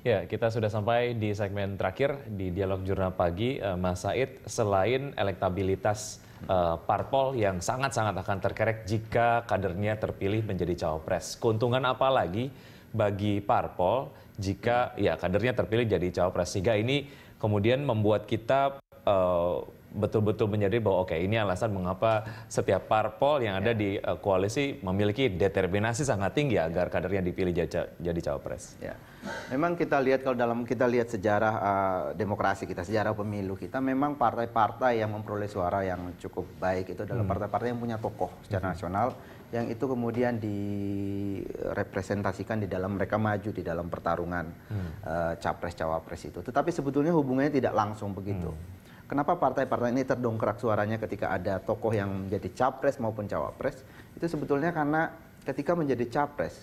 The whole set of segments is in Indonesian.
Ya, kita sudah sampai di segmen terakhir di Dialog Jurnal Pagi. Eh, Mas Said, selain elektabilitas uh, parpol yang sangat-sangat akan terkerek jika kadernya terpilih menjadi cawapres, keuntungan apa lagi bagi parpol jika ya kadernya terpilih jadi cawapres? Sehingga ini kemudian membuat kita uh, betul-betul menjadi bahwa oke okay, ini alasan mengapa setiap parpol yang ada ya. di uh, koalisi memiliki determinasi sangat tinggi ya. agar kadernya dipilih jadi, jadi cawapres. Ya. Memang kita lihat kalau dalam kita lihat sejarah uh, demokrasi kita, sejarah pemilu kita memang partai-partai yang memperoleh suara yang cukup baik itu adalah hmm. partai-partai hmm. yang punya tokoh secara hmm. nasional yang itu kemudian direpresentasikan di dalam mereka maju di dalam pertarungan hmm. uh, eh, capres cawapres itu. Tetapi sebetulnya hubungannya tidak langsung begitu. Hmm Kenapa partai-partai ini terdongkrak suaranya ketika ada tokoh yang menjadi capres maupun cawapres? Itu sebetulnya karena ketika menjadi capres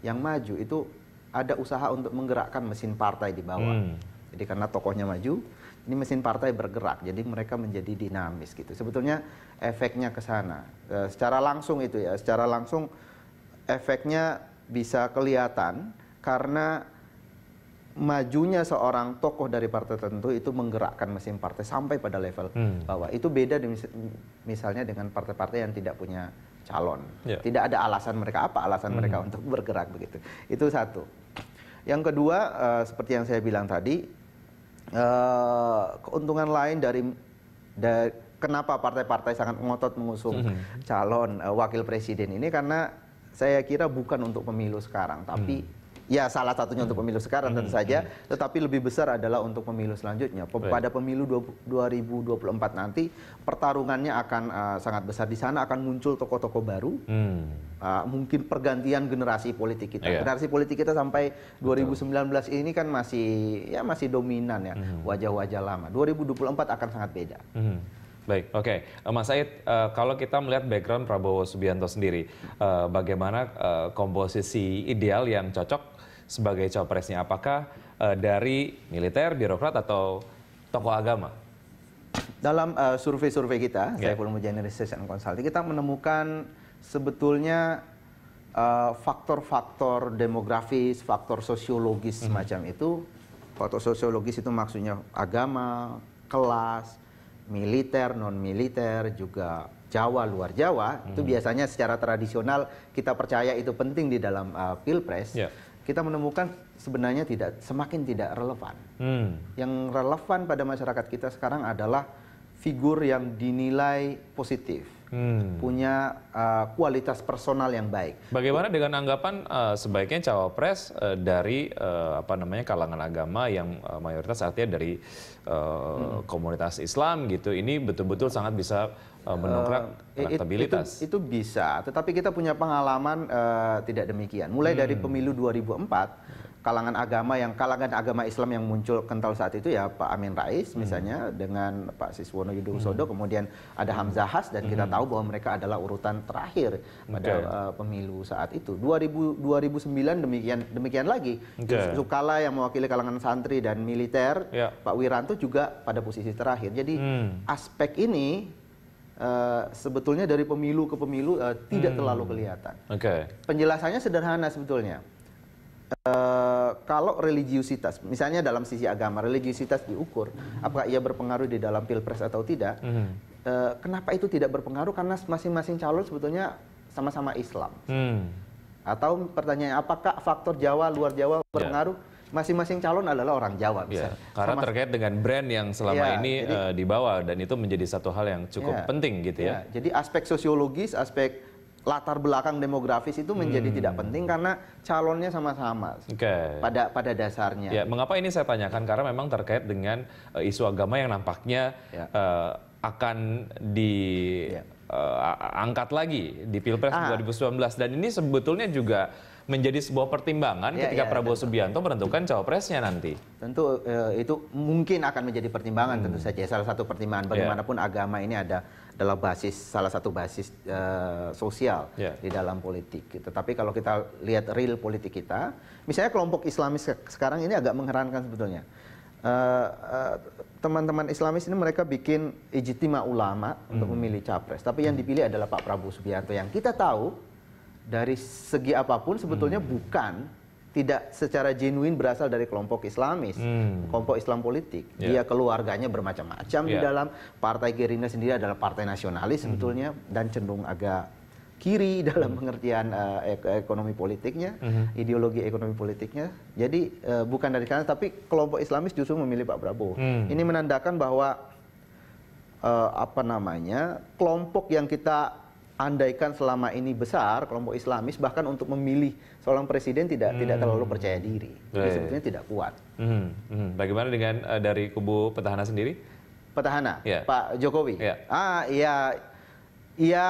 yang maju itu ada usaha untuk menggerakkan mesin partai di bawah. Hmm. Jadi karena tokohnya maju, ini mesin partai bergerak, jadi mereka menjadi dinamis gitu. Sebetulnya efeknya ke sana. E, secara langsung itu ya, secara langsung efeknya bisa kelihatan karena majunya seorang tokoh dari partai tertentu itu menggerakkan mesin partai sampai pada level hmm. bawah. Itu beda di, misalnya dengan partai-partai yang tidak punya calon. Yeah. Tidak ada alasan mereka apa alasan hmm. mereka untuk bergerak begitu. Itu satu. Yang kedua uh, seperti yang saya bilang tadi uh, keuntungan lain dari, dari kenapa partai-partai sangat ngotot mengusung hmm. calon uh, wakil presiden ini karena saya kira bukan untuk pemilu sekarang tapi mm ya salah satunya untuk pemilu sekarang tentu hmm, saja, hmm. tetapi lebih besar adalah untuk pemilu selanjutnya. Pada pemilu 2024 nanti pertarungannya akan uh, sangat besar di sana akan muncul tokoh-tokoh baru. Uh, mungkin pergantian generasi politik kita. Iya. Generasi politik kita sampai Betul. 2019 ini kan masih ya masih dominan ya wajah-wajah lama. 2024 akan sangat beda. Baik, oke. Okay. Eh, Mas Said, uh, kalau kita melihat background Prabowo Subianto sendiri, uh, bagaimana uh, komposisi ideal yang cocok sebagai cawapresnya? Apakah uh, dari militer, birokrat, atau tokoh agama? Dalam survei eh, survei-survei kita, yeah. belum menjadi Research and Consulting, kita menemukan sebetulnya faktor eh, faktor-faktor demografis, faktor sosiologis mm -hmm. semacam itu. Faktor sosiologis itu maksudnya agama, kelas, militer, non-militer, juga Jawa, luar Jawa. Mm -hmm. Itu biasanya secara tradisional kita percaya itu penting di dalam uh, Pilpres. Yeah kita menemukan sebenarnya tidak semakin tidak relevan. Hmm. Yang relevan pada masyarakat kita sekarang adalah figur yang dinilai positif hmm. punya uh, kualitas personal yang baik. Bagaimana dengan anggapan uh, sebaiknya cawapres uh, dari uh, apa namanya kalangan agama yang uh, mayoritas artinya dari uh, hmm. komunitas Islam gitu, ini betul-betul sangat bisa uh, mendongkrak uh, eh, elektabilitas. itu, itu bisa, tetapi kita punya pengalaman uh, tidak demikian. Mulai hmm. dari pemilu 2004 kalangan agama yang kalangan agama Islam yang muncul kental saat itu ya Pak Amin Rais hmm. misalnya dengan Pak Siswono Yudho Sodo hmm. kemudian ada hmm. Hamzah Has dan hmm. kita tahu bahwa mereka adalah urutan terakhir pada uh, pemilu saat itu 2000 2009 demikian demikian lagi okay. Sukala yang mewakili kalangan santri dan militer yeah. Pak Wiranto juga pada posisi terakhir jadi hmm. aspek ini Uh, sebetulnya dari pemilu ke pemilu uh, tidak hmm. terlalu kelihatan. Okay. Penjelasannya sederhana sebetulnya Eh, kalau religiusitas, misalnya dalam sisi agama, religiusitas diukur, apakah ia berpengaruh di dalam pilpres atau tidak? Mm-hmm. kenapa itu tidak berpengaruh? Karena masing-masing calon sebetulnya sama-sama Islam. Mm. Atau pertanyaan, apakah faktor Jawa luar Jawa ya. berpengaruh? Yeah masing-masing calon adalah orang Jawa. Ya, misalnya. Ya, karena Sama, terkait dengan brand yang selama ya, ini jadi, uh, dibawa dan itu menjadi satu hal yang cukup ya, penting gitu ya. ya. Jadi aspek sosiologis, aspek latar belakang demografis itu menjadi hmm. tidak penting karena calonnya sama-sama okay. pada pada dasarnya. Ya, mengapa ini saya tanyakan karena memang terkait dengan uh, isu agama yang nampaknya ya. uh, akan di ya uh, angkat lagi di Pilpres ah. 2019 dan ini sebetulnya juga menjadi sebuah pertimbangan ya, ketika ya, Prabowo tentu. Subianto menentukan cawapresnya nanti. Tentu eh, itu mungkin akan menjadi pertimbangan hmm. tentu saja salah satu pertimbangan ya. bagaimanapun yeah. agama ini ada dalam basis salah satu basis eh, sosial yeah. di dalam politik. Tetapi gitu. kalau kita lihat real politik kita, misalnya kelompok Islamis sekarang ini agak mengherankan sebetulnya. Eh, eh, teman-teman Islamis ini mereka bikin ijtima ulama hmm. untuk memilih capres. Tapi yang dipilih adalah Pak Prabowo Subianto yang kita tahu dari segi apapun sebetulnya hmm. bukan tidak secara genuine berasal dari kelompok Islamis, hmm. kelompok Islam politik. Yeah. Dia keluarganya bermacam-macam yeah. di ya. dalam partai Gerindra sendiri adalah partai nasionalis hmm. sebetulnya dan cenderung agak kiri dalam hmm. pengertian uh, ekonomi politiknya, uh ideologi ekonomi politiknya. Jadi uh, bukan dari kanan, tapi kelompok Islamis justru memilih Pak Prabowo. Hmm. Ini menandakan bahwa uh, apa namanya kelompok yang kita andaikan selama ini besar kelompok Islamis bahkan untuk memilih seorang presiden tidak hmm. tidak terlalu percaya diri, right. sebetulnya tidak kuat. Hmm. Hmm. Bagaimana dengan uh, dari kubu petahana sendiri? Petahana, yeah. Pak Jokowi. Yeah. Ah, iya, iya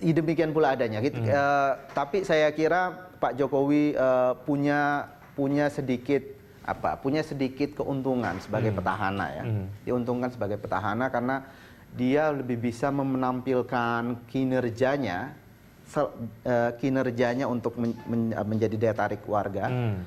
demikian pula adanya. Hmm. Uh, tapi saya kira Pak Jokowi uh, punya punya sedikit apa? Punya sedikit keuntungan sebagai hmm. petahana ya. Hmm. Diuntungkan sebagai petahana karena dia lebih bisa menampilkan kinerjanya sel, uh, eh, kinerjanya untuk men, men, menjadi daya tarik warga. Hmm.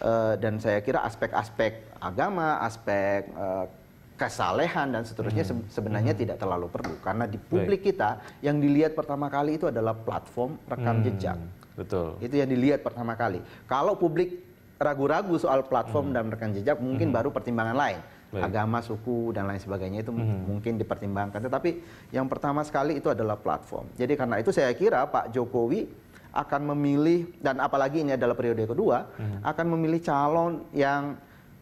Uh, dan saya kira aspek-aspek agama, aspek uh, kesalehan dan seterusnya hmm. sebenarnya hmm. tidak terlalu perlu karena di publik Baik. kita yang dilihat pertama kali itu adalah platform rekam hmm. jejak. Betul. Itu yang dilihat pertama kali. Kalau publik ragu-ragu soal platform hmm. dan rekam jejak mungkin hmm. baru pertimbangan lain. Baik. Agama, suku dan lain sebagainya itu hmm. mungkin dipertimbangkan. Tetapi yang pertama sekali itu adalah platform. Jadi karena itu saya kira Pak Jokowi akan memilih dan apalagi ini adalah periode kedua hmm. akan memilih calon yang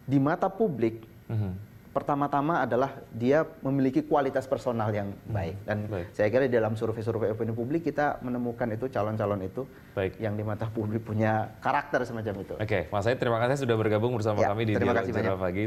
di mata publik hmm pertama-tama adalah dia memiliki kualitas personal yang hmm. baik dan baik. saya kira di dalam survei-survei opini publik kita menemukan itu calon-calon itu baik. yang di mata publik punya karakter semacam itu. Oke, Mas Said terima kasih sudah bergabung bersama ya, kami di Dialog Cerah Pagi.